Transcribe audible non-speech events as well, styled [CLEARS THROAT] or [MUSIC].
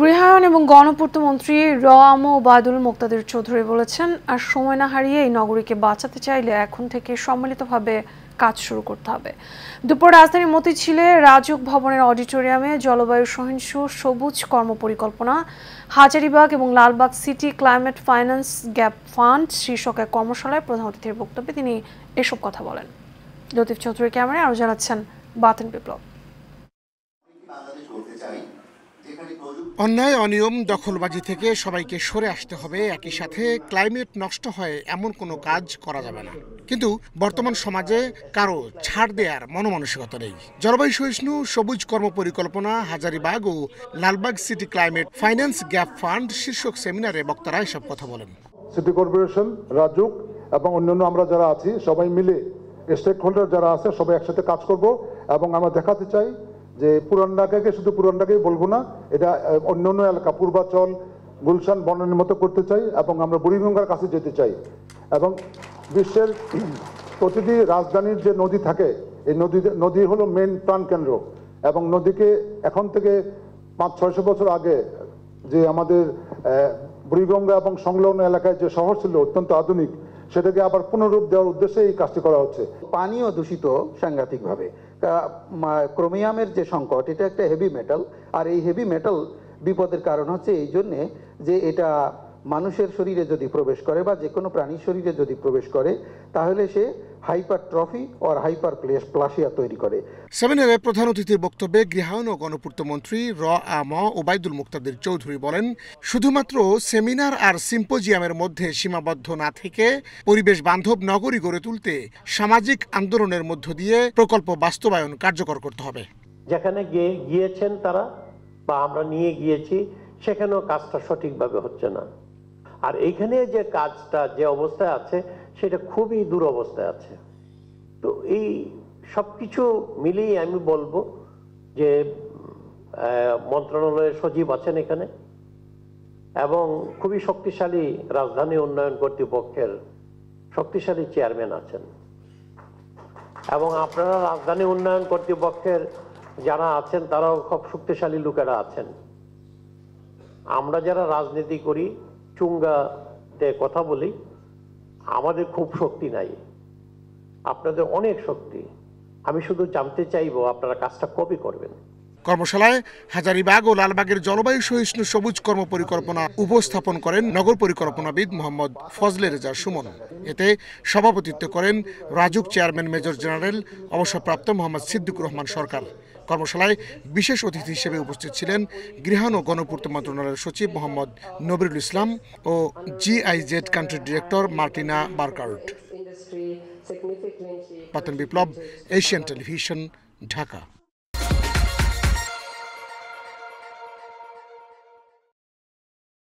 গৃহায়ন এবং গণপূর্তমন্ত্রী ও বাদুল মোক্তাদের চৌধুরী বলেছেন আর সময় না হারিয়ে এই নগরীকে বাঁচাতে চাইলে এখন থেকে সম্মিলিতভাবে কাজ শুরু করতে হবে দুপুর রাজধানীর মতিঝিলে রাজক ভবনের অডিটোরিয়ামে জলবায়ু সহিংস সবুজ কর্মপরিকল্পনা হাজারিবাগ এবং Lalbagh city climate finance gap fund শীর্ষক এক কর্মশালায় প্রধান অতিথির বক্তব্যে তিনি এসব কথা বলেন লতিফ চৌধুরী ক্যামেরায় আরও জানাচ্ছেন বাতেন বিপ্লব অন্যায় অনিয়ম দখলবাজি থেকে সবাইকে সরে আসতে হবে একই সাথে ক্লাইমেট নষ্ট হয় এমন কোনো কাজ করা যাবে না কিন্তু বর্তমান সমাজে কারো ছাড় দেওয়ার মনোমানসিকতা নেই জলবায়ু সহিষ্ণু সবুজ কর্ম পরিকল্পনা হাজারিবাগ ও Lalbagh city climate finance gap fund শীর্ষক সেমিনারে বক্তারা এসব কথা বলেন সিটি কর্পোরেশন রাজুক এবং অন্যান্য আমরা যারা আছি সবাই মিলে স্টেক হোল্ডার যারা আছে সবাই একসাথে কাজ করব এবং আমরা দেখাতে চাই যে পুরান ঢাকাকে শুধু পুরান ঢাকাই বলবো না এটা অন্য অন্য এলাকা পূর্বাচল গুলশান বর্ণনের মতো করতে চাই এবং আমরা বুড়িগঙ্গার কাছে যেতে চাই এবং বিশ্বের [CLEARS THROAT] প্রতিটি রাজধানীর যে নদী থাকে এই নদী নদী হলো মেন প্রাণকেন্দ্র এবং নদীকে এখন থেকে পাঁচ ছয়শো বছর আগে যে আমাদের বুড়িগঙ্গা এবং সংলগ্ন এলাকায় যে শহর ছিল অত্যন্ত আধুনিক সেটাকে আবার পুনরূপ দেওয়ার উদ্দেশ্যে এই কাজটি করা হচ্ছে পানীয় দূষিত সাংঘাতিকভাবে ক্রোমিয়ামের যে সংকট এটা একটা হেভি মেটাল আর এই হেভি মেটাল বিপদের কারণ হচ্ছে এই জন্যে যে এটা মানুষের শরীরে যদি প্রবেশ করে বা যে কোনো প্রাণীর শরীরে যদি প্রবেশ করে তাহলে সে হাইপারট্রফি আর হাইপার প্লেস প্লাসিয়া তৈরি করে সেমিনারে প্রধান অতিথির বক্তব্যে গৃহায়ন ও গণপূর্ত মন্ত্রী র ম ওবায়দুল মুক্তাদির চৌধুরী বলেন শুধুমাত্র সেমিনার আর সিম্পোজিয়ামের মধ্যে সীমাবদ্ধ না থেকে পরিবেশ বান্ধব নগরী গড়ে তুলতে সামাজিক আন্দোলনের মধ্য দিয়ে প্রকল্প বাস্তবায়ন কার্যকর করতে হবে যেখানে গিয়ে গিয়েছেন তারা বা আমরা নিয়ে গিয়েছি সেখানেও কাজটা সঠিকভাবে হচ্ছে না আর এইখানে যে কাজটা যে অবস্থায় আছে সেটা খুবই দুরবস্থায় আছে তো এই সব কিছু মিলিয়ে আমি বলবো যে মন্ত্রণালয়ের সচিব আছেন এখানে এবং খুবই শক্তিশালী রাজধানী উন্নয়ন কর্তৃপক্ষের শক্তিশালী চেয়ারম্যান আছেন এবং আপনারা রাজধানী উন্নয়ন কর্তৃপক্ষের যারা আছেন তারাও খুব শক্তিশালী লোকেরা আছেন আমরা যারা রাজনীতি করি চুঙ্গাতে কথা বলি আমাদের খুব শক্তি নাই আপনাদের অনেক শক্তি আমি শুধু জানতে চাইব আপনারা কাজটা কবে করবেন কর্মশালায় হাজারিবাগ ও লালবাগের জলবায়ু সহিষ্ণু সবুজ কর্ম পরিকল্পনা উপস্থাপন করেন নগর পরিকল্পনাবিদ মোহাম্মদ ফজলে রেজা সুমন এতে সভাপতিত্ব করেন রাজুক চেয়ারম্যান মেজর জেনারেল অবসরপ্রাপ্ত মোহাম্মদ সিদ্দিকুর রহমান সরকার কর্মশালায় বিশেষ অতিথি হিসেবে উপস্থিত ছিলেন গৃহাণ ও গণপূর্ত মন্ত্রণালয়ের সচিব মোহাম্মদ নবিরুল ইসলাম ও GIZ country director Martina Burkart পাতন বিপ্লব এশিয়ান টেলিভিশন ঢাকা